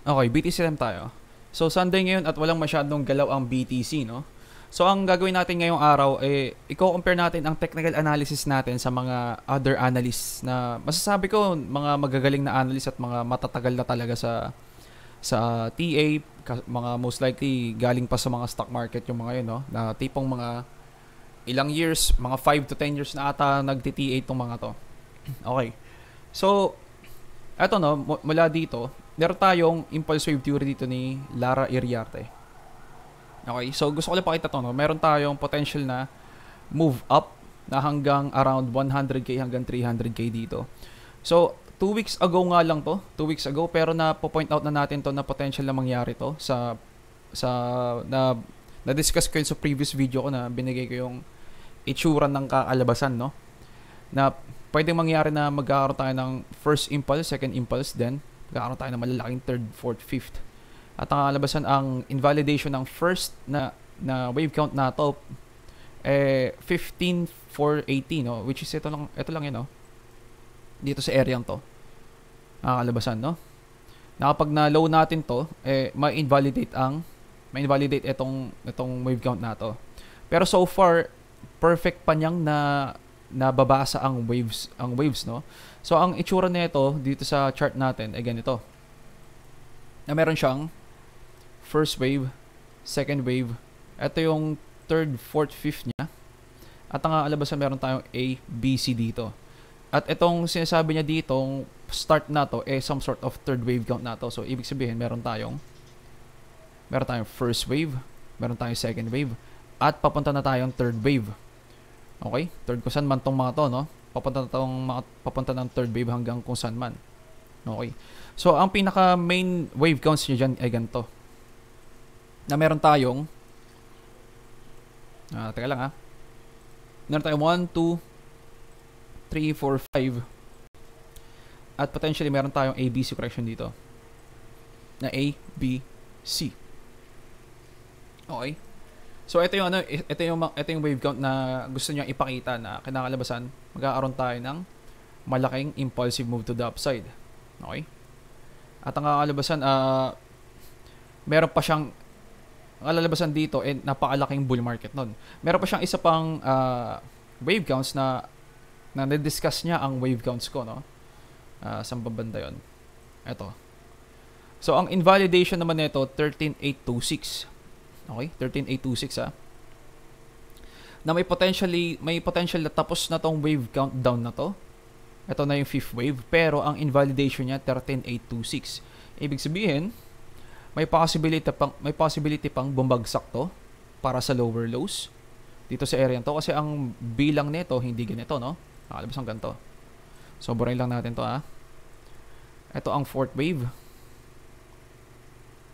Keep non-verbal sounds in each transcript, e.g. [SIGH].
Okay, BTC time tayo. So Sunday ngayon at walang masyadong galaw ang BTC, no? So ang gagawin natin ngayong araw eh i-compare natin ang technical analysis natin sa mga other analysts na masasabi ko mga magagaling na analyst at mga matatagal na talaga sa sa TA mga most likely galing pa sa mga stock market yung mga yun no na tipong mga ilang years mga 5 to 10 years na ata nagti-TA tong mga to. Okay. So eto no mula dito meron tayong impulse wave theory dito ni Lara Iriarte. Okay, so gusto ko lang pakita to. No? Meron tayong potential na move up na hanggang around 100k hanggang 300k dito. So, 2 weeks ago nga lang to, 2 weeks ago, pero na point out na natin to na potential na mangyari to sa sa na na-discuss ko yun sa previous video ko na binigay ko yung itsura ng kakalabasan, no? Na pwedeng mangyari na magkakaroon tayo ng first impulse, second impulse, then Gakaroon tayo ng malalaking third, fourth, fifth. At ang alabasan ang invalidation ng first na na wave count na top eh 15 for 18 no which is ito lang ito lang yun no oh. dito sa area to nakakalabasan no na kapag na low natin to eh may invalidate ang may invalidate itong itong wave count na to pero so far perfect pa niyang na nababasa ang waves ang waves no So, ang itsura nito dito sa chart natin ay ganito. Na meron siyang first wave, second wave. Ito yung third, fourth, fifth niya. At ang alabasan meron tayong A, B, C dito. At itong sinasabi niya dito, start na to, eh some sort of third wave count na to. So, ibig sabihin, meron tayong meron tayong first wave, meron tayong second wave, at papunta na tayong third wave. Okay? Third, kusan man tong mga to, no? papunta na tong mga papunta ng third wave hanggang kung saan man. Okay. So ang pinaka main wave counts niya diyan ay ganito. Na meron tayong Ah, uh, teka lang ha. Ah. Meron tayong 1 2 3 4 5 at potentially meron tayong ABC correction dito. Na A B C. Okay. So ito yung ano, ito yung ito yung wave count na gusto niyo ipakita na kinakalabasan, Mag-aaron tayo ng malaking impulsive move to the upside. Okay? At ang kakalabasan, uh, meron pa siyang kalalabasan dito and eh, napakalaking bull market noon. Meron pa siyang isa pang uh, ah, wave counts na na discuss niya ang wave counts ko, no? Uh, ah, sa babanda 'yon. Ito. So, ang invalidation naman nito, 13826. Okay, 13826 ha. Ah. Na may potentially may potential na tapos na tong wave countdown na to. Ito na yung fifth wave, pero ang invalidation niya 13826. Ibig sabihin, may possibility pang may possibility pang bumagsak to para sa lower lows dito sa area to kasi ang bilang nito hindi ganito, no? Nakalabas ang ganito. Sobrain lang natin to ha. Ah. Ito ang fourth wave.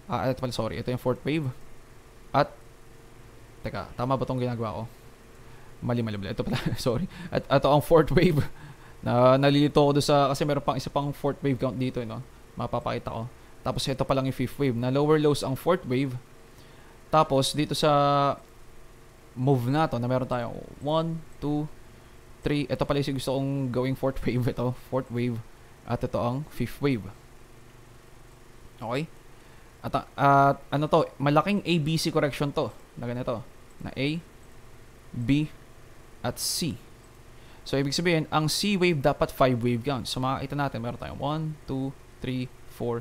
Ah, ito pala, sorry. Ito yung fourth wave. At, teka, tama ba itong ginagawa ko? Mali, mali, mali. Ito pala, [LAUGHS] sorry. At ito ang fourth wave. [LAUGHS] Na nalilito ako doon sa, kasi meron pang isa pang fourth wave count dito, you eh, know? mapapakita ko. Tapos ito pa lang yung fifth wave. Na lower lows ang fourth wave. Tapos dito sa move na to na meron tayong 1, 2, 3. Ito pala yung gusto kong gawing fourth [LAUGHS] wave. Ito, fourth wave. At ito ang fifth wave. Okay? At, at ah, ano to, malaking ABC correction to. Na ganito. Na A, B, at C. So, ibig sabihin, ang C wave dapat 5 wave count. So, makakita natin, meron tayong 1, 2, 3,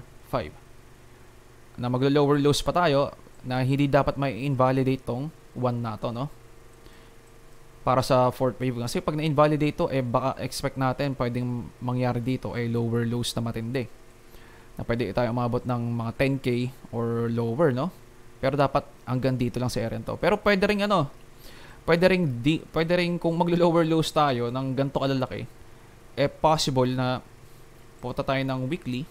4, 5. Na maglo-lower lows pa tayo, na hindi dapat may invalidate tong 1 na to, no? Para sa fourth wave. Kasi pag na-invalidate to, eh baka expect natin pwedeng mangyari dito ay eh, lower lows na matindi na pwede tayo umabot ng mga 10k or lower no pero dapat hanggang dito lang si Eren to pero pwede ring ano pwede ring di, pwede ring kung maglo-lower lows tayo ng ganto kalalaki eh possible na pupunta tayo ng weekly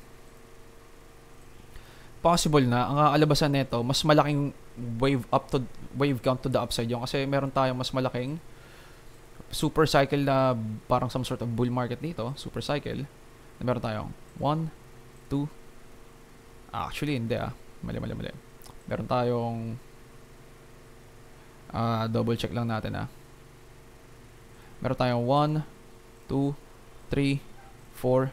possible na ang alabasan nito mas malaking wave up to wave count to the upside yung kasi meron tayong mas malaking super cycle na parang some sort of bull market dito super cycle na meron tayong 1 2. Ah, actually, hindi ah. Mali, mali, mali. Meron tayong... Uh, double check lang natin ah. Meron tayong 1, 2, 3, 4,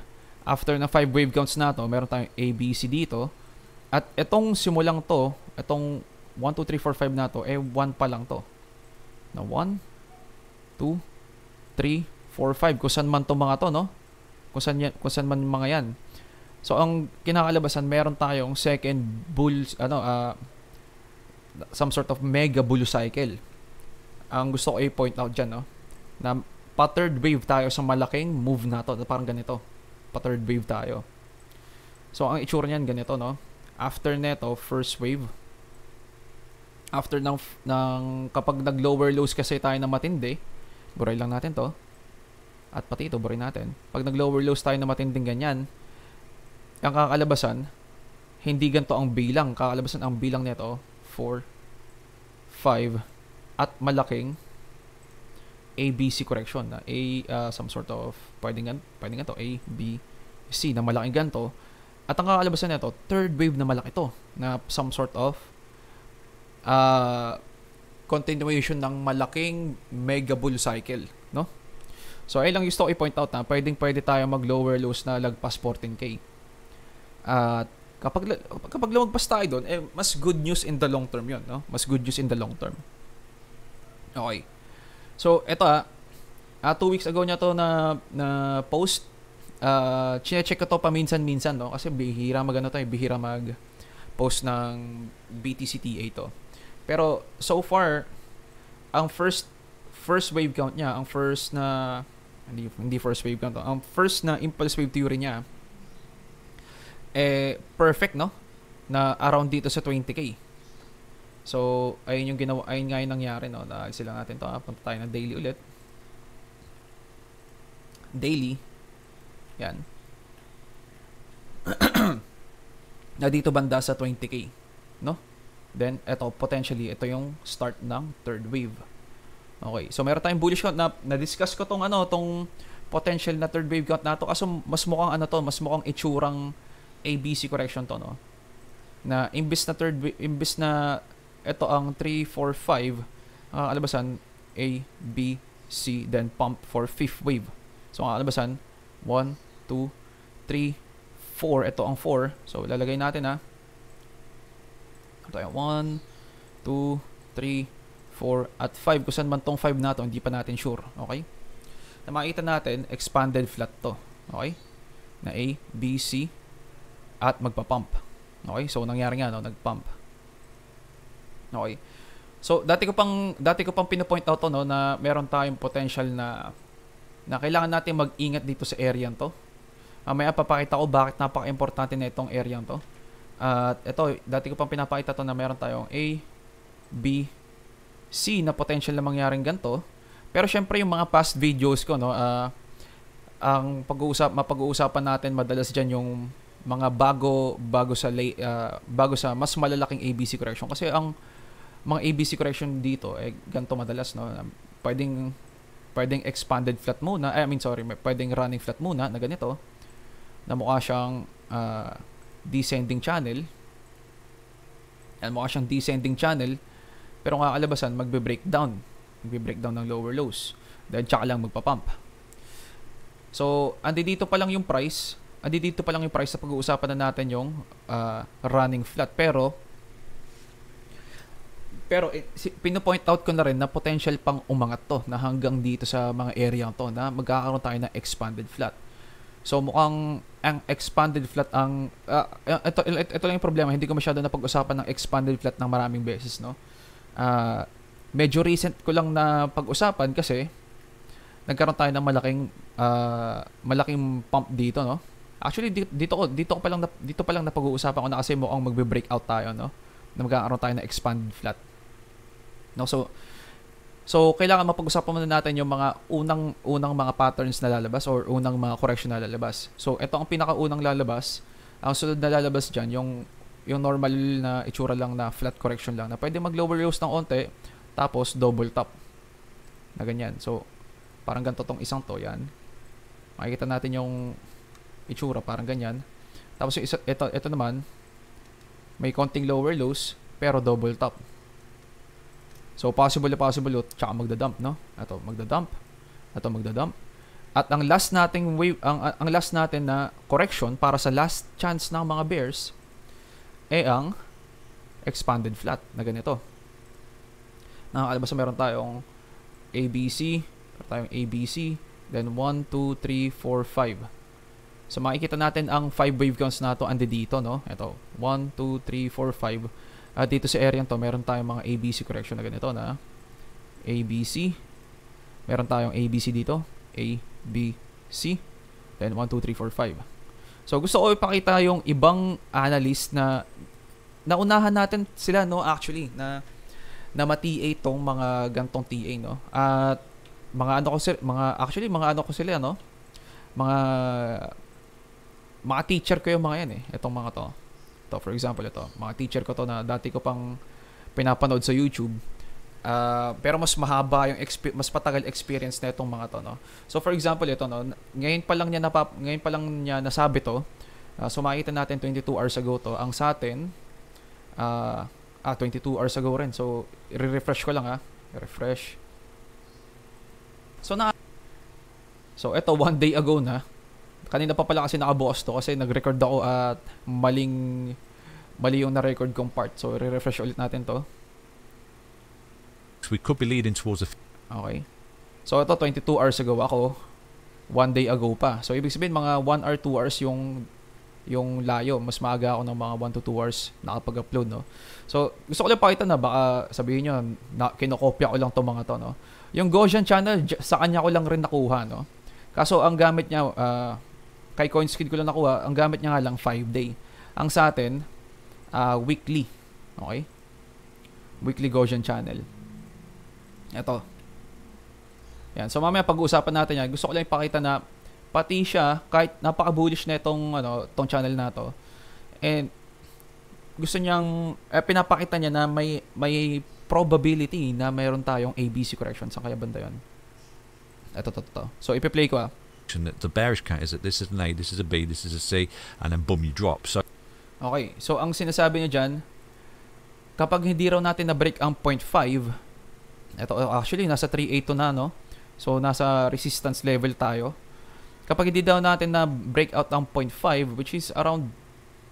5. After na 5 wave counts na to, meron tayong A, B, C dito. At itong simulang to, itong 1, 2, 3, 4, 5 na to, eh 1 pa lang to. Na 1, 2, 3, 4, 5. Kusan man to mga to, no? kung saan, yan, kung saan man mga yan. So ang kinakalabasan, meron tayong second bull ano uh, some sort of mega bull cycle. Ang gusto ko i-point out diyan no, na patterned wave tayo sa malaking move na to, parang ganito. Pa-third wave tayo. So ang itsura niyan ganito no. After neto, first wave. After ng, ng kapag nag-lower lows kasi tayo na matindi, buray lang natin to at pati ito rin natin. Pag nag-lower lows tayo na matinding ganyan, ang kakalabasan, hindi ganito ang bilang. Kakalabasan ang bilang nito, 4, 5, at malaking ABC correction na A uh, some sort of pwedeng gan pwedeng ganto A B C na malaking ganto at ang kakalabasan nito third wave na malaki to na some sort of uh, continuation ng malaking mega bull cycle So, ay lang gusto ko i-point out na pwedeng pwede tayo mag-lower lows na lagpas 14K. At uh, kapag, kapag lumagpas tayo doon, eh, mas good news in the long term yon no? Mas good news in the long term. Okay. So, eto ah, uh, two weeks ago niya to na, na post. Uh, chine-check ko to paminsan-minsan, no? Kasi bihira magano tayo, eh, bihira mag post ng BTCTA to. Pero so far, ang first first wave count niya, ang first na hindi, hindi first wave ko to. Ang first na impulse wave theory niya, eh, perfect, no? Na around dito sa 20k. So, ayun yung ginawa, ayun nga yung nangyari, no? Dahil sila natin to, ah, punta tayo ng daily ulit. Daily. Yan. [CLEARS THROAT] na dito banda sa 20k, no? Then, eto, potentially, ito yung start ng third wave. Okay, so meron tayong bullish count na na-discuss ko tong ano, tong potential na third wave count na to. Kaso mas mukhang ano to, mas mukhang itsurang ABC correction to, no? Na imbis na third wave, imbis na ito ang 3, 4, 5, uh, alabasan A, B, C, then pump for fifth wave. So ang alabasan, 1, 2, 3, 4. Ito ang 4. So lalagay natin ha. Ito ay 1, 2, 3, 4, at 5. Kusan man tong 5 na to, hindi pa natin sure. Okay? Na makita natin, expanded flat to. Okay? Na A, B, C, at magpa-pump. Okay? So, nangyari nga, no? Nag-pump. Okay? So, dati ko pang, dati ko pang pinapoint out to, no? Na meron tayong potential na na kailangan natin mag-ingat dito sa area to. Mamaya may papakita ko bakit napaka-importante na itong area to. At uh, ito, dati ko pang pinapakita to na meron tayong A, B, see na potential na mangyaring ganto. Pero syempre yung mga past videos ko no, uh, ang pag-uusap mapag-uusapan natin madalas diyan yung mga bago bago sa lay, uh, bago sa mas malalaking ABC correction kasi ang mga ABC correction dito eh ganto madalas no pwedeng pwedeng expanded flat muna eh, I mean sorry pwedeng running flat muna na ganito na mukha siyang uh, descending channel and mukha siyang descending channel pero kung kakalabasan, magbe-breakdown. Magbe-breakdown ng lower lows. Then, tsaka lang magpa-pump. So, andi dito pa lang yung price. Andi dito pa lang yung price sa pag-uusapan na natin yung uh, running flat. Pero, pero eh, pino-point out ko na rin na potential pang umangat to na hanggang dito sa mga area to na magkakaroon tayo ng expanded flat. So mukhang ang expanded flat ang uh, ito, ito, ito lang yung problema, hindi ko masyado napag-usapan ng expanded flat ng maraming beses, no? uh, medyo recent ko lang na pag-usapan kasi nagkaroon tayo ng malaking uh, malaking pump dito, no? Actually dito, dito ko dito ko pa lang dito pa lang napag-uusapan ko na kasi mo ang magbe-breakout tayo, no? Na magkakaroon tayo ng expand flat. No, so So, kailangan mapag-usapan muna natin yung mga unang unang mga patterns na lalabas or unang mga correction na lalabas. So, ito ang pinakaunang lalabas. Ang sunod na lalabas diyan yung yung normal na itsura lang na flat correction lang na pwede mag lower rows ng onte tapos double top na ganyan. So, parang ganito tong isang to, yan. Makikita natin yung itsura, parang ganyan. Tapos yung isa, ito, ito naman, may konting lower lows, pero double top. So, possible possible yun, tsaka magdadump, no? Ito, magdadump. Ito, magdadump. At ang last nating wave, ang, ang last natin na correction para sa last chance ng mga bears eh ang expanded flat na ganito. Nakakalabas na meron tayong ABC, meron tayong ABC, then 1, 2, 3, 4, 5. So makikita natin ang 5 wave counts na to andi dito, no? Ito, 1, 2, 3, 4, 5. At dito sa area to, meron tayong mga ABC correction na ganito na ABC. Meron tayong ABC dito, A, B, C. Then 1, 2, 3, 4, 5. So gusto ko ipakita yung ibang analyst na naunahan natin sila no actually na na ma-TA tong mga gantong TA no. At mga ano ko sila, mga actually mga ano ko sila no. Mga mga teacher ko yung mga yan eh. Itong mga to. To for example ito. Mga teacher ko to na dati ko pang pinapanood sa YouTube. Uh, pero mas mahaba yung exp- mas patagal experience na itong mga to no. So for example ito no, ngayon pa lang niya napap ngayon pa lang niya nasabi to. Uh, so makita natin 22 hours ago to. Ang sa atin uh, ah 22 ah, hours ago rin. So i refresh ko lang ha. Refresh. So na So ito one day ago na. Kanina pa pala kasi nakabukas to kasi nag-record ako at maling mali yung na-record kong part. So i refresh ulit natin to we could be leading towards a... Okay. So ito, 22 hours ago ako. One day ago pa. So ibig sabihin, mga 1 hour, 2 hours yung yung layo. Mas maaga ako ng mga 1 to 2 hours nakapag-upload, no? So, gusto ko lang pakita na baka sabihin nyo, na, kinokopya ko lang to mga to, no? Yung Gojan channel, sa kanya ko lang rin nakuha, no? Kaso, ang gamit niya, uh, kay CoinSkid ko lang nakuha, ang gamit niya nga lang 5 day. Ang sa atin, uh, weekly. Okay? Weekly Gojan channel. Ito. Yan. So mamaya pag-uusapan natin yan. Gusto ko lang ipakita na pati siya kahit napaka-bullish na itong, ano, itong channel na to. And gusto niyang eh, pinapakita niya na may may probability na mayroon tayong ABC correction. sa kaya banda 'yon? Ito, to, to, So ipi-play ko ah. The bearish count is that this is an A, this is a B, this is a C, and then boom, you drop. So Okay. So ang sinasabi niya diyan, kapag hindi raw natin na break ang 0.5, ito, oh, actually, nasa 382 na, no? So, nasa resistance level tayo. Kapag hindi daw natin na breakout ang 0.5, which is around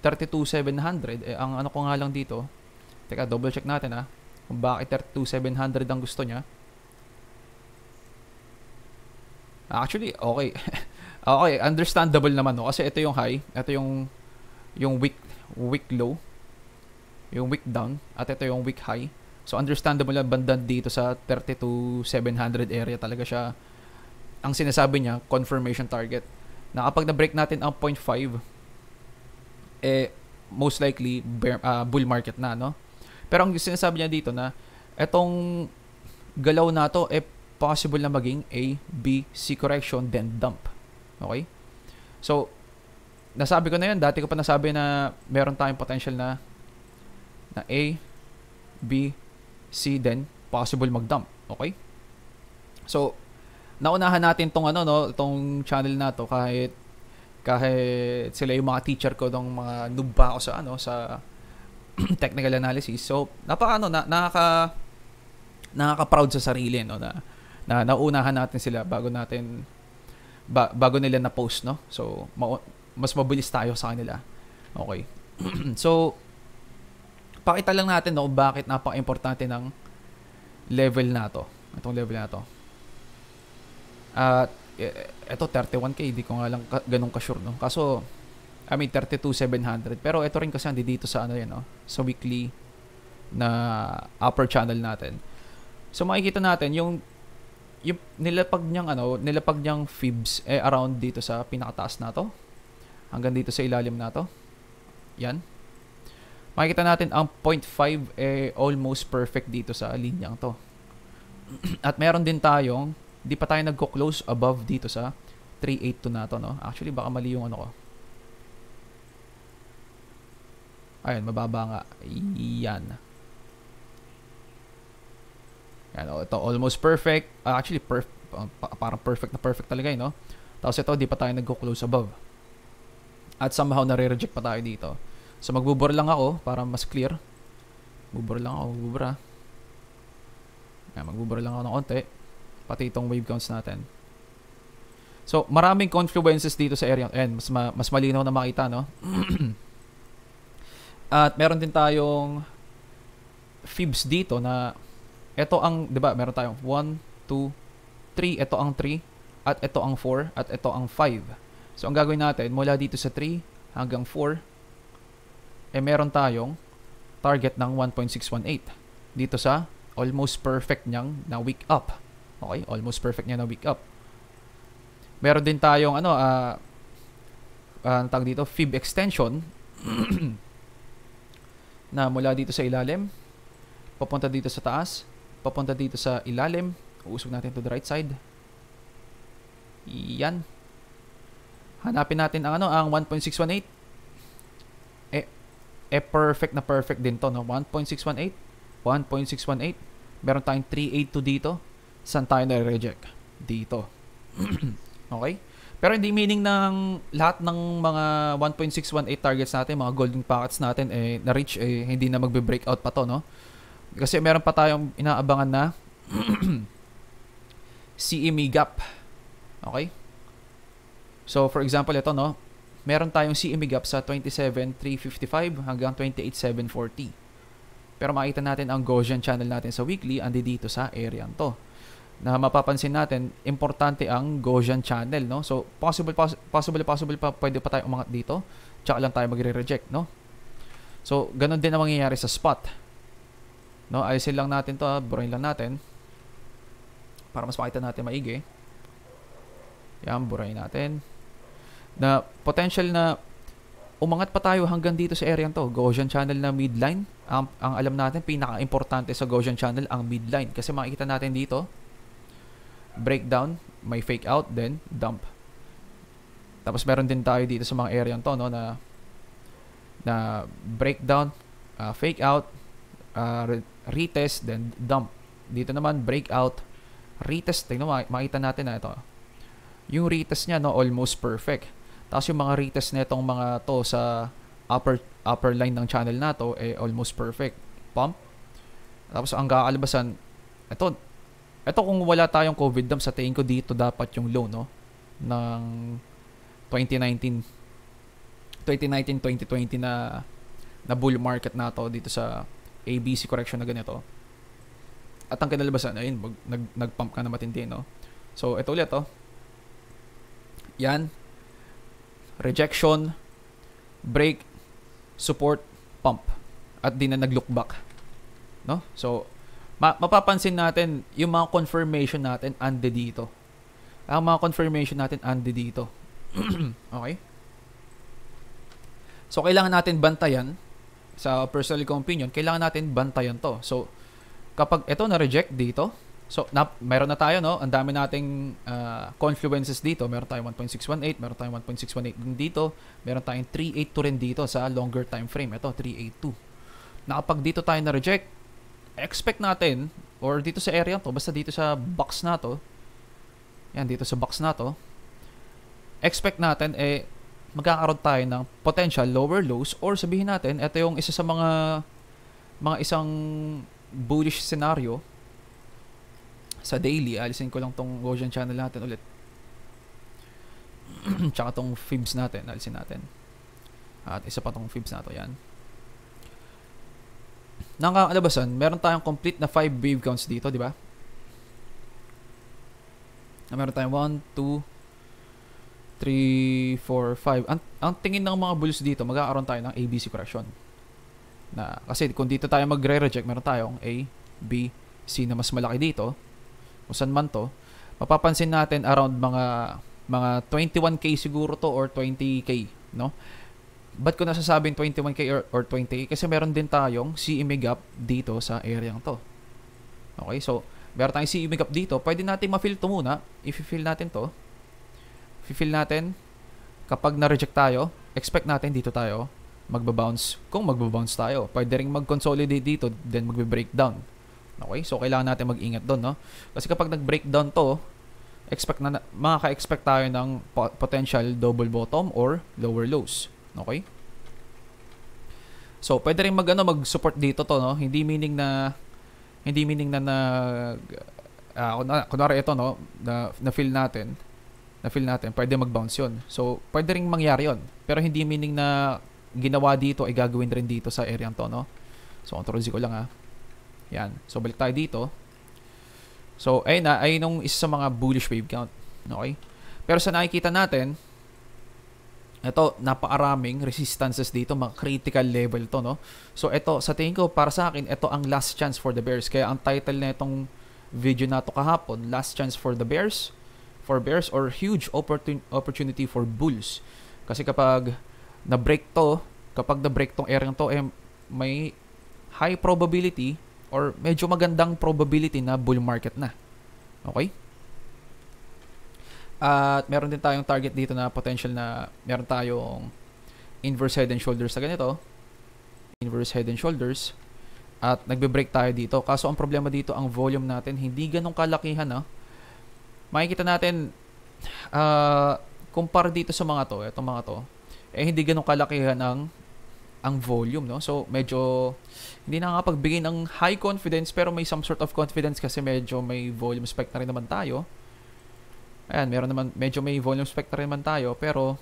32,700, eh, ang ano ko nga lang dito, teka, double check natin, ha? Ah, kung bakit 32,700 ang gusto niya. Actually, okay. [LAUGHS] okay, understandable naman, no? Kasi ito yung high, ito yung, yung weak, weak low, yung weak down, at ito yung weak high. So understandable lang banda dito sa 32,700 area talaga siya. Ang sinasabi niya, confirmation target. Na kapag na-break natin ang 0.5, eh, most likely bear, uh, bull market na, no? Pero ang sinasabi niya dito na etong galaw na to, eh, possible na maging A, B, C correction, then dump. Okay? So, nasabi ko na yun. Dati ko pa nasabi na meron tayong potential na na A, B, see then possible mag-dump. Okay? So, naunahan natin tong ano no, tong channel na to kahit kahit sila yung mga teacher ko nung mga noob pa ako sa ano sa [CLEARS THROAT] technical analysis. So, napaka ano, na, nakaka nakaka-proud sa sarili no na na naunahan natin sila bago natin ba, bago nila na post no. So, ma- mas mabilis tayo sa kanila. Okay. [CLEARS THROAT] so, pakita lang natin no, bakit napaka-importante ng level na to. Itong level na to. At uh, ito 31k, hindi ko nga lang ka, ganun ka-sure no. Kaso I mean 32700 pero ito rin kasi hindi dito sa ano yan no, sa weekly na upper channel natin. So makikita natin yung yung nilapag niyang ano, nilapag niyang fibs eh around dito sa pinakataas na to. Hanggang dito sa ilalim na to. Yan makikita natin ang 0.5 eh, almost perfect dito sa linyang to. [CLEARS THROAT] At meron din tayong, di pa tayo nagko-close above dito sa 382 na to, no? Actually, baka mali yung ano ko. Ayun, mababa nga. Yan. Yan, oh, ito almost perfect. Uh, actually, perf uh, parang perfect na perfect talaga, eh, no? Tapos ito, di pa tayo nagko-close above. At somehow, nare-reject pa tayo dito So magbubor lang ako para mas clear. Bubor lang ako, bubura. Ah. Ayan, magbubor lang ako ng konti. Pati itong wave counts natin. So maraming confluences dito sa area. Ayan, mas, ma mas malinaw na makita, no? [CLEARS THROAT] At meron din tayong fibs dito na ito ang, 'di ba? Meron tayong 1 2 3, ito ang 3 at ito ang 4 at ito ang 5. So ang gagawin natin mula dito sa 3 hanggang 4 eh meron tayong target ng 1.618 dito sa almost perfect niyang na week up. Okay, almost perfect niya na week up. Meron din tayong ano uh, ah, uh ah, tag dito fib extension [CLEARS THROAT] na mula dito sa ilalim papunta dito sa taas, papunta dito sa ilalim. Uusog natin to the right side. Iyan. Hanapin natin ang ano, ang 1.618 eh perfect na perfect din to no 1.618 1.618 meron tayong 382 dito saan tayo na reject dito [CLEARS THROAT] okay pero hindi meaning ng lahat ng mga 1.618 targets natin, mga golden packets natin eh na-reach eh hindi na magbe-breakout pa to, no? Kasi meron pa tayong inaabangan na CME [CLEARS THROAT] e gap. Okay? So for example ito, no? meron tayong CME gap sa 27,355 hanggang 28,740. Pero makita natin ang Gaussian channel natin sa weekly, andi dito sa area to. Na mapapansin natin, importante ang Gaussian channel, no? So, possible, pos possible, possible pa, pwede pa tayo umangat dito. Tsaka lang tayo magre-reject, no? So, ganun din ang mangyayari sa spot. No, ayusin lang natin to, ha? lang natin. Para mas makita natin maigi. Yan, burahin natin na potential na umangat pa tayo hanggang dito sa area to. Gaussian channel na midline. Ang, ang alam natin, pinaka-importante sa Gaussian channel ang midline. Kasi makikita natin dito, breakdown, may fake out, then dump. Tapos meron din tayo dito sa mga area to no, na, na breakdown, uh, fake out, uh, retest, then dump. Dito naman, breakout, retest. Tingnan, makita natin na ito. Yung retest niya, no, almost perfect tapos yung mga retest nitong mga to sa upper upper line ng channel na to eh almost perfect. Pump. Tapos ang kaalabasan, ito, ito kung wala tayong COVID dump sa tingin ko dito dapat yung low no ng 2019 2019 2020 na na bull market na to dito sa ABC correction na ganito. At ang kinalabasan ayun mag, nag nagpump ka na matindi no. So ito ulit to. Oh. Yan, rejection, break, support, pump. At di na nag-look back. No? So, ma- mapapansin natin yung mga confirmation natin ande dito. Ang ah, mga confirmation natin ande dito. [CLEARS THROAT] okay? So, kailangan natin bantayan sa personal kong opinion, kailangan natin bantayan to. So, kapag ito na-reject dito, So, na, meron na tayo, no? Ang dami nating uh, confluences dito. Meron tayong 1.618, meron tayong 1.618 din dito. Meron tayong 382 rin dito sa longer time frame. Ito, 382. Nakapag dito tayo na-reject, expect natin, or dito sa area to, basta dito sa box na to, yan, dito sa box na to, expect natin, eh, magkakaroon tayo ng potential lower lows or sabihin natin, ito yung isa sa mga mga isang bullish scenario sa daily, alisin ko lang tong Gojan channel natin ulit. [CLEARS THROAT] Tsaka tong fibs natin, alisin natin. At isa pa tong fibs na to, yan. Nang kakalabasan, ah, ano meron tayong complete na 5 wave counts dito, di ba? Na meron tayong 1, 2, 3, 4, 5. Ang, ang tingin ng mga bulls dito, magkakaroon tayo ng ABC correction. Na, kasi kung dito tayo magre-reject, meron tayong A, B, C na mas malaki dito kung saan man to, mapapansin natin around mga mga 21k siguro to or 20k, no? Ba't ko nasasabing 21k or, or 20k? Kasi meron din tayong CME gap dito sa area to. Okay, so meron tayong CME gap dito. Pwede natin ma-fill to muna. I-fill natin to. I-fill natin. Kapag na-reject tayo, expect natin dito tayo magbabounce. Kung magbabounce tayo, pwede rin mag-consolidate dito, then magbe-breakdown Okay? So, kailangan natin mag-ingat doon, no? Kasi kapag nag-breakdown to, expect na, makaka-expect tayo ng potential double bottom or lower lows. Okay? So, pwede rin mag, ano, mag-support dito to, no? Hindi meaning na, hindi meaning na nag, uh, kunwari ito, no? Na, na-feel natin, na-feel natin, pwede mag-bounce yun. So, pwede rin mangyari yun. Pero hindi meaning na ginawa dito ay gagawin rin dito sa area to, no? So, control ko lang, ha? Ah. Yan. So, balik tayo dito. So, ayun na. Ayun yung isa sa mga bullish wave count. Okay? Pero sa nakikita natin, ito, napakaraming resistances dito, mga critical level to, no? So, ito, sa tingin ko, para sa akin, ito ang last chance for the bears. Kaya ang title na itong video na to kahapon, last chance for the bears, for bears, or huge opportunity for bulls. Kasi kapag na-break to, kapag na-break tong area to, eh, may high probability or medyo magandang probability na bull market na. Okay? At meron din tayong target dito na potential na meron tayong inverse head and shoulders sa ganito. Inverse head and shoulders. At nagbe-break tayo dito. Kaso ang problema dito, ang volume natin, hindi ganong kalakihan. No? Ah. Makikita natin, uh, ah, compare dito sa mga to, itong mga to, eh hindi ganong kalakihan ang, ang volume. No? So medyo hindi pagbigay ng high confidence pero may some sort of confidence kasi medyo may volume spike na rin naman tayo. Ayan, meron naman, medyo may volume spike na rin naman tayo pero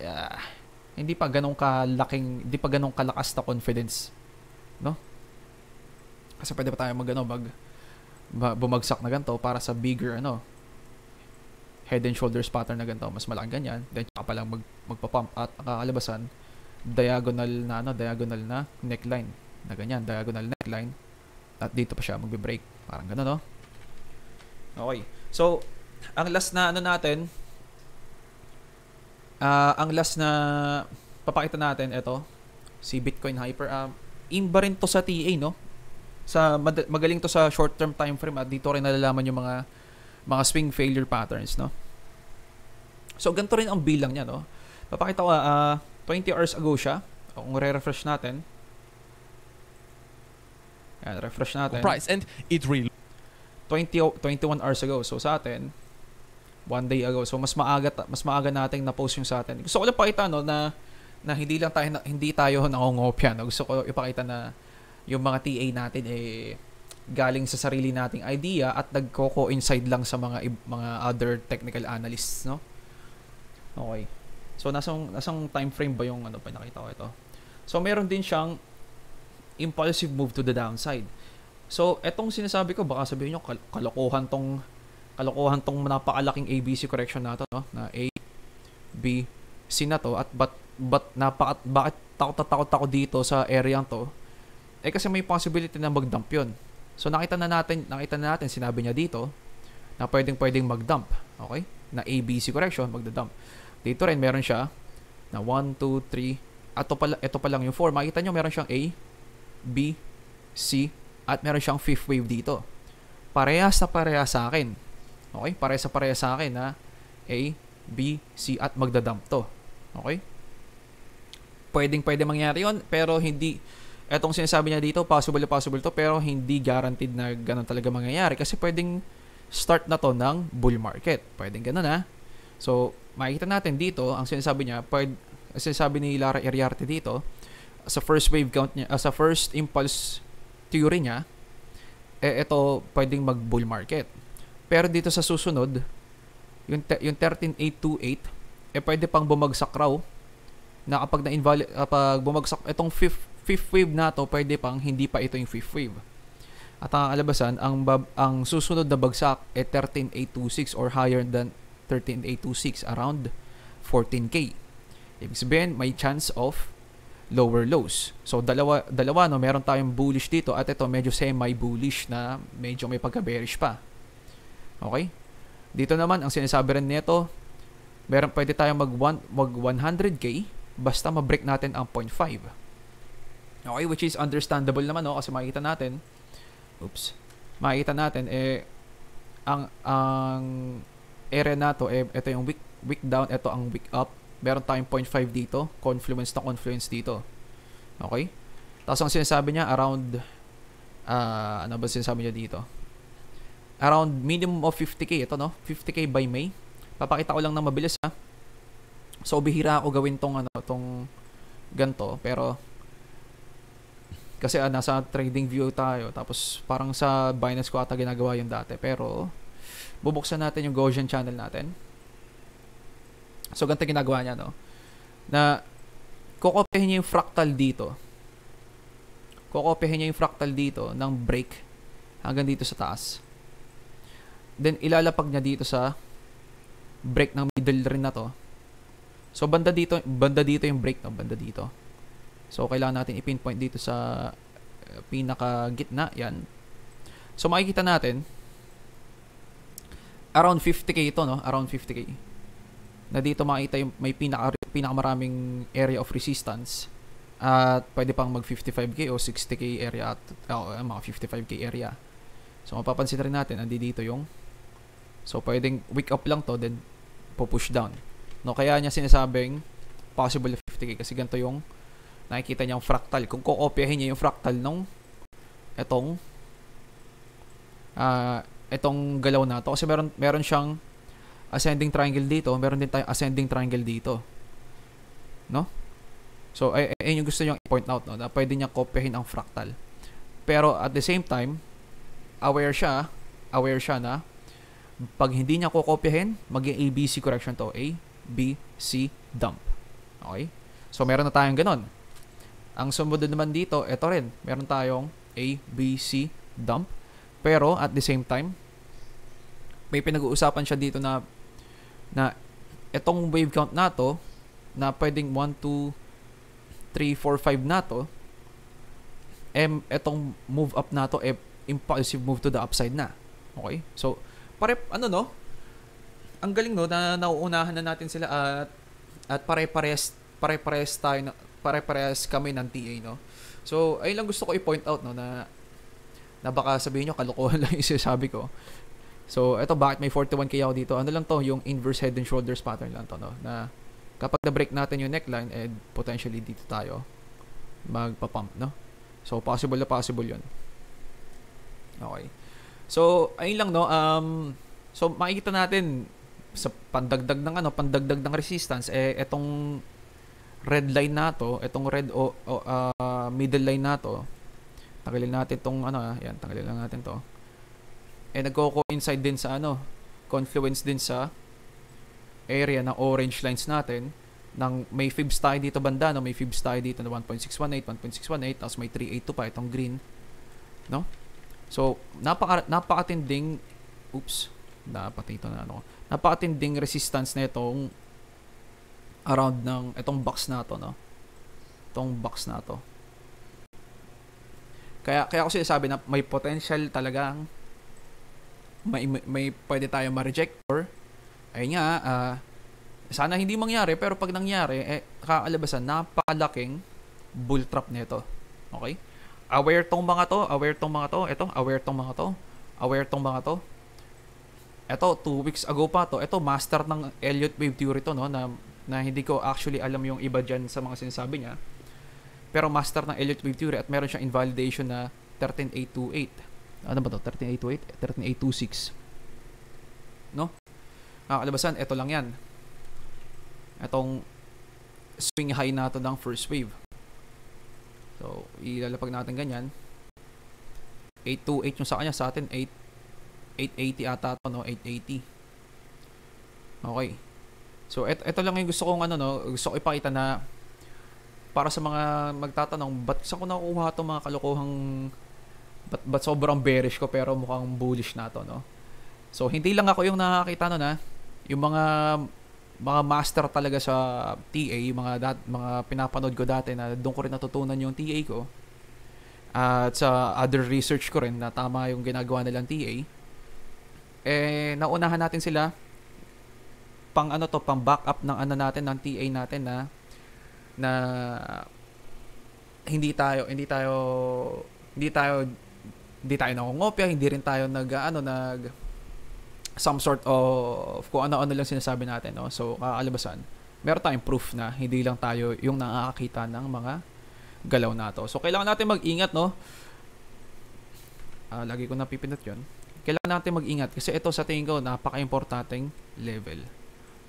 uh, hindi pa ganun kalaking, hindi pa ganun kalakas na confidence. No? Kasi pwede pa tayo magano mag ano, bumagsak na ganito para sa bigger ano head and shoulders pattern na ganito, mas malaking ganyan, then tsaka pa lang mag, magpa at nakakalabasan. Uh, diagonal na ano, diagonal na neckline na ganyan, diagonal neckline at dito pa siya magbe-break. Parang gano'n, no? Okay. So, ang last na ano natin uh, ang last na papakita natin ito si Bitcoin Hyper um, imba rin to sa TA no sa magaling to sa short term time frame at dito rin nalalaman yung mga mga swing failure patterns no so ganito rin ang bilang niya no papakita ko uh, 20 hours ago siya. Kung re-refresh natin. Yan, refresh natin. Price and it really 20 21 hours ago. So sa atin one day ago. So mas maaga mas maaga nating na-post yung sa atin. Gusto ko lang pakita no na na hindi lang tayo na, hindi tayo nangongopya. No? Gusto ko ipakita na yung mga TA natin eh galing sa sarili nating idea at nagko-coincide lang sa mga mga other technical analysts, no? Okay. So nasang nasang time frame ba yung ano pinakita ko ito? So meron din siyang impulsive move to the downside. So etong sinasabi ko baka sabihin niyo kal- kalokohan tong kalokohan tong napakalaking ABC correction na to, no? Na A B C na to at but but napaka bakit takot takot ako dito sa area to? Eh kasi may possibility na mag 'yon. So nakita na natin, nakita na natin sinabi niya dito na pwedeng pwedeng magdump, okay? Na ABC correction magda-dump. Dito rin meron siya na 1 2 3 ato pala ito pa lang yung 4. Makita nyo meron siyang A, B, C at meron siyang fifth wave dito. Parehas sa parehas sa akin. Okay? Parehas sa parehas sa akin na A, B, C at magdadump to. Okay? Pwedeng pwede mangyari yon pero hindi etong sinasabi niya dito possible possible to pero hindi guaranteed na ganun talaga mangyayari kasi pwedeng start na to ng bull market. Pwedeng ganun ha. So, makikita natin dito, ang sinasabi niya, per, sinasabi ni Lara Iriarte dito, sa first wave count niya, uh, sa first impulse theory niya, eh ito pwedeng mag bull market. Pero dito sa susunod, yung, te- yung 13828, eh pwede pang bumagsak raw na kapag na invalid kapag bumagsak itong fifth, fifth wave na to, pwede pang hindi pa ito yung fifth wave. At ang alabasan, ang, bab, ang susunod na bagsak ay eh 13826 or higher than 13826 around 14k. Ibig sabihin, may chance of lower lows. So dalawa dalawa no, meron tayong bullish dito at ito medyo semi bullish na medyo may pagka bearish pa. Okay? Dito naman ang sinasabi rin nito, meron pwede tayong mag one, mag 100k basta ma-break natin ang 0.5. Okay, which is understandable naman no kasi makita natin oops. Makita natin eh ang ang area na to, eh, ito yung weak, weak down, ito ang weak up. Meron tayong 0.5 dito, confluence na confluence dito. Okay? Tapos ang sinasabi niya around uh, ano ba sinasabi niya dito? Around minimum of 50k ito no, 50k by May. Papakita ko lang nang mabilis ha. So bihira ako gawin tong ano tong ganto pero kasi uh, nasa trading view tayo tapos parang sa Binance ko ata ginagawa yung dati pero bubuksan natin yung Gaussian channel natin. So, ganito ginagawa niya, no? Na, kukopihin niya yung fractal dito. Kukopihin niya yung fractal dito ng break hanggang dito sa taas. Then, ilalapag niya dito sa break ng middle rin na to. So, banda dito, banda dito yung break, no? Banda dito. So, kailangan natin i-pinpoint dito sa pinaka gitna. Yan. So, makikita natin, around 50k ito, no? Around 50k. Na dito makita yung may pinaka, pinakamaraming area of resistance. At pwede pang mag 55k o 60k area at oh, mga 55k area. So mapapansin rin natin, andi dito yung So pwedeng weak up lang to then pupush down. No, kaya niya sinasabing possible 50k kasi ganito yung nakikita niya fractal. Kung kokopyahin niya yung fractal nung etong uh, itong galaw na to kasi meron meron siyang ascending triangle dito, meron din tayong ascending triangle dito. No? So ay, ay yung gusto niyo i-point out no, na pwede niya kopyahin ang fractal. Pero at the same time, aware siya, aware siya na pag hindi niya kokopyahin, maging ABC correction to. A, B, C, dump. Okay? So, meron na tayong ganun. Ang sumunod naman dito, ito rin. Meron tayong A, B, C, dump. Pero at the same time, may pinag-uusapan siya dito na na itong wave count na to na pwedeng 1, 2, 3, 4, 5 na to eh, etong move up na to eh, impulsive move to the upside na. Okay? So, pare ano no? Ang galing no na nauunahan na natin sila at at pare-pares pare-pares tayo pare-pares kami ng TA no. So, ayun lang gusto ko i-point out no na na baka sabihin nyo, kalokohan [LAUGHS] lang yung sinasabi ko. So, eto bakit may 41k ako dito? Ano lang to, yung inverse head and shoulders pattern lang to, no? Na kapag na-break natin yung neckline, eh, potentially dito tayo magpa-pump, no? So, possible na possible yun. Okay. So, ayun lang, no? Um, so, makikita natin sa pandagdag ng ano, pandagdag ng resistance, eh, etong red line na to, etong red o, o uh, middle line na to, Tanggalin natin tong ano, ah. yan, tanggalin lang natin to. Eh nagko-coincide din sa ano, confluence din sa area ng orange lines natin ng may fibs tayo dito banda, no? may fibs tayo dito na 1.618, 1.618, tapos may 382 pa itong green. No? So, napaka, napakatinding, oops, dapat ito na ano, napakatinding resistance na around ng itong box na to, no? Itong box na to. Kaya kaya ako sinasabi na may potential talagang may may, may pwede tayong ma-reject or ayun nga uh, sana hindi mangyari pero pag nangyari eh kakalabasan napakalaking bull trap nito. Okay? Aware tong mga to, aware tong mga to, ito aware tong mga to, aware tong mga to. Ito, two weeks ago pa to, Ito, master ng Elliott wave theory to no na na hindi ko actually alam yung iba diyan sa mga sinasabi niya pero master ng Elliott wave theory at meron siyang invalidation na 13828. Ano ba to? 13828? 13826. No? Ah, kalabasan, ito lang yan. Itong swing high na to ng first wave. So, ilalapag natin ganyan. 828 yung sa kanya, sa atin 8 880 ata to, no? 880. Okay. So, et ito lang yung gusto kong ano, no? Gusto ko ipakita na para sa mga magtatanong, ba't saan ko nakukuha itong mga kalokohang, ba't, ba't sobrang bearish ko pero mukhang bullish na to, no? So, hindi lang ako yung nakakita nun, ha? Yung mga mga master talaga sa TA, mga dat, mga pinapanood ko dati na doon ko rin natutunan yung TA ko. Uh, at sa other research ko rin na tama yung ginagawa nilang TA. Eh naunahan natin sila pang ano to, pang backup ng ano natin ng TA natin na na hindi tayo hindi tayo hindi tayo hindi tayo nangongopya, hindi rin tayo nag ano nag some sort of kung ano-ano lang sinasabi natin, no? So, kakalabasan. meron tayong proof na hindi lang tayo yung nakakakita ng mga galaw na to. So, kailangan natin mag-ingat, no? Uh, lagi ko pipindot yon Kailangan natin mag-ingat kasi ito sa tingin ko napaka importanteng level.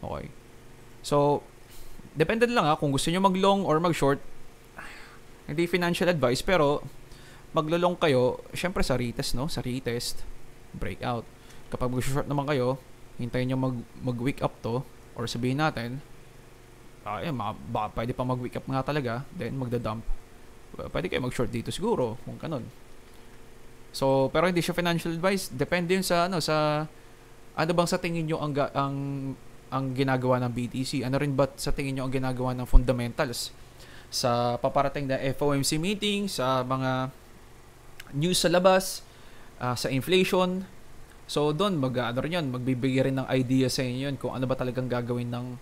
Okay. So, dependent lang ha, ah, kung gusto nyo mag-long or mag-short, hindi financial advice, pero maglo-long kayo, syempre sa retest, no? Sa retest, breakout. Kapag mag-short naman kayo, hintayin nyo mag, mag-wake up to, or sabihin natin, ah, eh, ma- ba, pwede pa mag-wake up nga talaga, then magda-dump. Pwede kayo mag-short dito siguro, kung kanon. So, pero hindi siya financial advice. Depende yun sa, ano, sa, ano bang sa tingin nyo ang, ang ang ginagawa ng BTC? Ano rin ba sa tingin nyo ang ginagawa ng fundamentals sa paparating na FOMC meeting, sa mga news sa labas, uh, sa inflation? So doon mag ano rin 'yon, magbibigay rin ng idea sa inyo yun kung ano ba talagang gagawin ng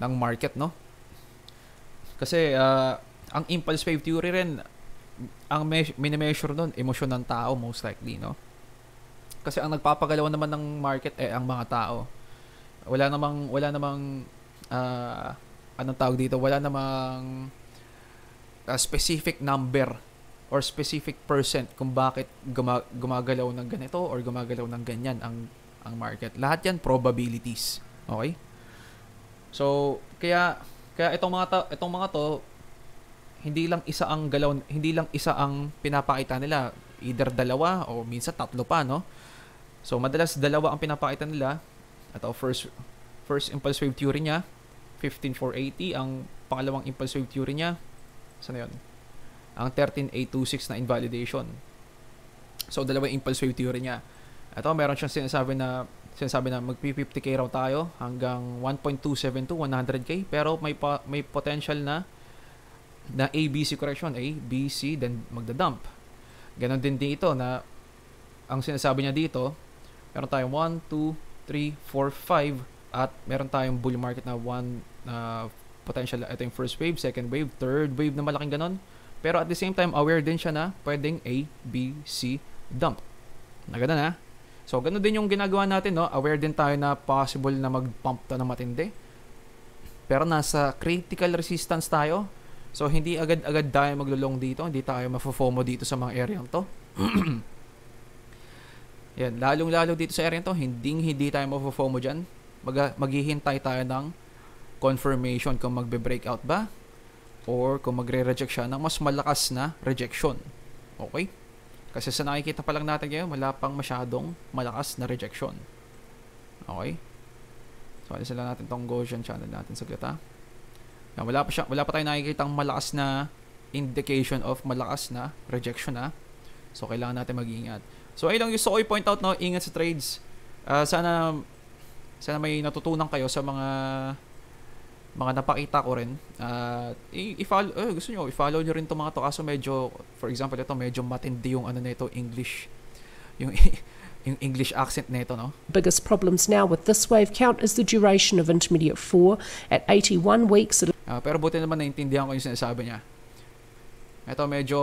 ng market, no? Kasi uh, ang impulse wave theory rin ang me- minimeasure doon emosyon ng tao most likely, no? Kasi ang nagpapagalaw naman ng market eh ang mga tao. Wala namang wala namang uh, anong tawag dito? Wala namang uh, specific number or specific percent kung bakit guma- gumagalaw ng ganito or gumagalaw ng ganyan ang ang market. Lahat 'yan probabilities. Okay? So, kaya kaya itong mga ta- itong mga to hindi lang isa ang galaw, hindi lang isa ang pinapakita nila, either dalawa o minsan tatlo pa, no? So, madalas dalawa ang pinapakita nila at first, first impulse wave theory niya, 15480. Ang pangalawang impulse wave theory niya, saan yun? Ang 13826 na invalidation. So, dalawa yung impulse wave theory niya. Ito, meron siyang sinasabi na sinasabi na mag-50k raw tayo hanggang 1.272, 100k pero may pa, may potential na na ABC correction A, B, C then magda-dump. Ganon din dito na ang sinasabi niya dito meron tayong 1, 2, 3, 4, 5 at meron tayong bull market na 1 uh, potential ito yung first wave, second wave, third wave na malaking ganon. Pero at the same time, aware din siya na pwedeng A, B, C dump. Na ganun ha. So, ganun din yung ginagawa natin, no? Aware din tayo na possible na mag-pump to na matindi. Pero nasa critical resistance tayo. So, hindi agad-agad tayo maglulong dito. Hindi tayo mafo-FOMO dito sa mga area to. [CLEARS THROAT] Yan, lalong-lalo dito sa area to, hindi hindi tayo mafo-FOMO diyan. Mag maghihintay tayo ng confirmation kung magbe-breakout ba or kung magre-reject siya ng mas malakas na rejection. Okay? Kasi sa nakikita pa lang natin ngayon, wala pang masyadong malakas na rejection. Okay? So, alis lang natin tong Gaussian channel natin sa ha. Yan, wala, pa siya, wala pa tayo nakikita malakas na indication of malakas na rejection ha. So, kailangan natin mag-ingat. So ayun lang gusto ko i-point out no, ingat sa trades. Uh, sana sana may natutunan kayo sa mga mga napakita ko rin. Uh, i-follow eh, gusto niyo i-follow niyo rin tong mga to kasi medyo for example ito medyo matindi yung ano nito English yung [LAUGHS] yung English accent nito, no? Biggest problems now with this wave count is the duration of intermediate 4 at 81 weeks. Uh, pero buti naman naintindihan ko yung sinasabi niya. Ito medyo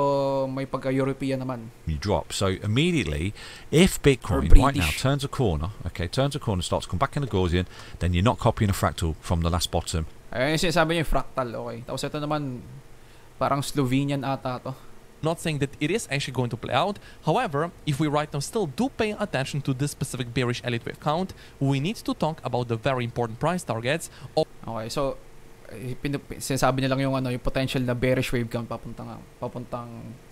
may pagka-European naman. You drop. So immediately, if Bitcoin right now turns a corner, okay, turns a corner, starts to come back in the Gaussian, then you're not copying a fractal from the last bottom. Ayun yung sinasabi niyo, fractal, okay. Tapos ito naman, parang Slovenian ata to. Not saying that it is actually going to play out. However, if we right now still do pay attention to this specific bearish elite wave count, we need to talk about the very important price targets. okay, so Eh, sinasabi niya lang yung ano yung potential na bearish wave count papuntang ah, papuntang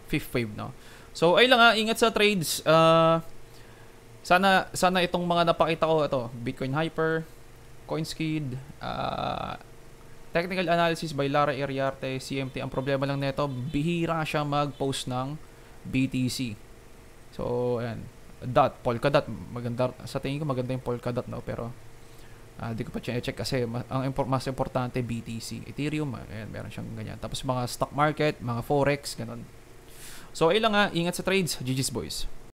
fifth wave no. So ay lang ha, ah, ingat sa trades. Uh, sana sana itong mga napakita ko ito, Bitcoin Hyper, CoinSkid, uh, technical analysis by Lara Iriarte, CMT. Ang problema lang nito, bihira siya mag-post ng BTC. So ayan, dot, polkadot, maganda sa tingin ko maganda yung polkadot no, pero Uh, di ko pa check kasi mas, ang impor, mas importante BTC, Ethereum, ah, ayan, meron siyang ganyan. Tapos mga stock market, mga forex, ganun. So ayun lang nga, ah, ingat sa trades, GG's boys.